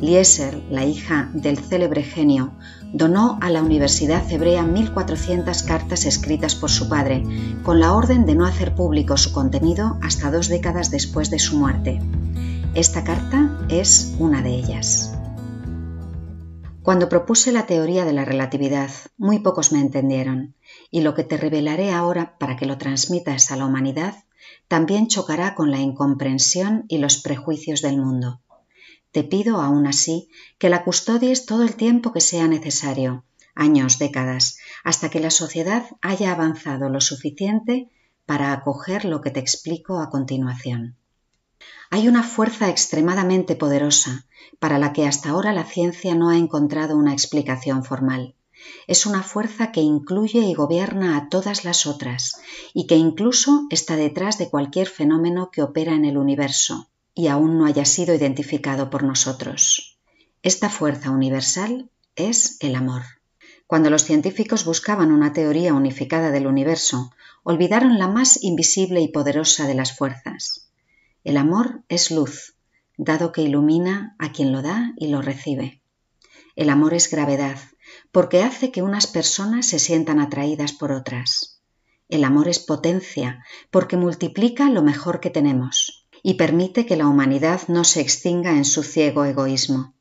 Lieser, la hija del célebre genio, donó a la Universidad Hebrea 1.400 cartas escritas por su padre, con la orden de no hacer público su contenido hasta dos décadas después de su muerte. Esta carta es una de ellas. Cuando propuse la teoría de la relatividad, muy pocos me entendieron, y lo que te revelaré ahora para que lo transmitas a la humanidad también chocará con la incomprensión y los prejuicios del mundo. Te pido, aún así, que la custodies todo el tiempo que sea necesario, años, décadas, hasta que la sociedad haya avanzado lo suficiente para acoger lo que te explico a continuación. Hay una fuerza extremadamente poderosa para la que hasta ahora la ciencia no ha encontrado una explicación formal. Es una fuerza que incluye y gobierna a todas las otras y que incluso está detrás de cualquier fenómeno que opera en el universo, y aún no haya sido identificado por nosotros. Esta fuerza universal es el amor. Cuando los científicos buscaban una teoría unificada del universo, olvidaron la más invisible y poderosa de las fuerzas. El amor es luz, dado que ilumina a quien lo da y lo recibe. El amor es gravedad, porque hace que unas personas se sientan atraídas por otras. El amor es potencia, porque multiplica lo mejor que tenemos y permite que la humanidad no se extinga en su ciego egoísmo.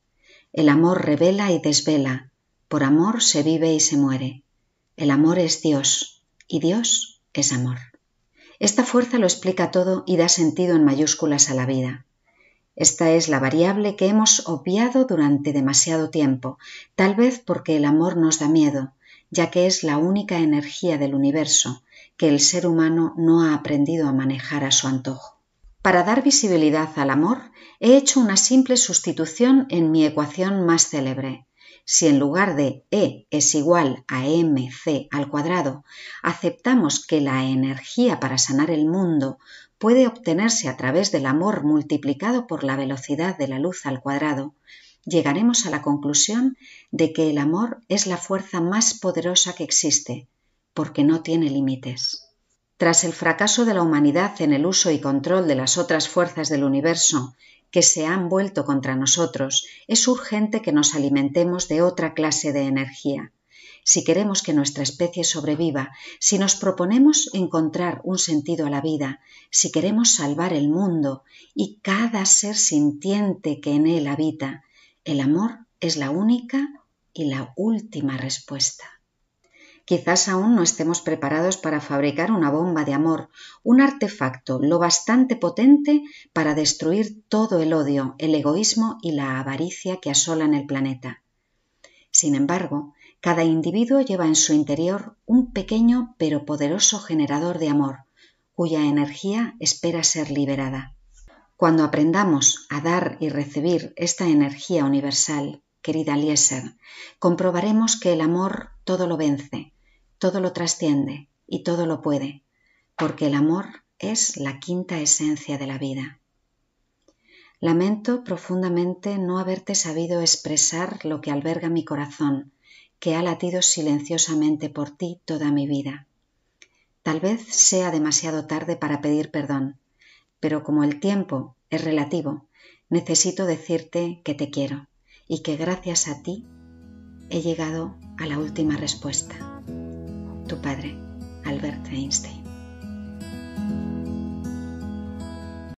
El amor revela y desvela, por amor se vive y se muere. El amor es Dios y Dios es amor. Esta fuerza lo explica todo y da sentido en mayúsculas a la vida. Esta es la variable que hemos obviado durante demasiado tiempo, tal vez porque el amor nos da miedo, ya que es la única energía del universo que el ser humano no ha aprendido a manejar a su antojo. Para dar visibilidad al amor, he hecho una simple sustitución en mi ecuación más célebre. Si en lugar de E es igual a mc al cuadrado, aceptamos que la energía para sanar el mundo puede obtenerse a través del amor multiplicado por la velocidad de la luz al cuadrado, llegaremos a la conclusión de que el amor es la fuerza más poderosa que existe, porque no tiene límites. Tras el fracaso de la humanidad en el uso y control de las otras fuerzas del universo que se han vuelto contra nosotros, es urgente que nos alimentemos de otra clase de energía. Si queremos que nuestra especie sobreviva, si nos proponemos encontrar un sentido a la vida, si queremos salvar el mundo y cada ser sintiente que en él habita, el amor es la única y la última respuesta. Quizás aún no estemos preparados para fabricar una bomba de amor, un artefacto lo bastante potente para destruir todo el odio, el egoísmo y la avaricia que asolan el planeta. Sin embargo, cada individuo lleva en su interior un pequeño pero poderoso generador de amor, cuya energía espera ser liberada. Cuando aprendamos a dar y recibir esta energía universal, querida Lieser, comprobaremos que el amor todo lo vence, todo lo trasciende y todo lo puede, porque el amor es la quinta esencia de la vida. Lamento profundamente no haberte sabido expresar lo que alberga mi corazón, que ha latido silenciosamente por ti toda mi vida. Tal vez sea demasiado tarde para pedir perdón, pero como el tiempo es relativo, necesito decirte que te quiero y que gracias a ti he llegado a la última respuesta padre, Albert Einstein.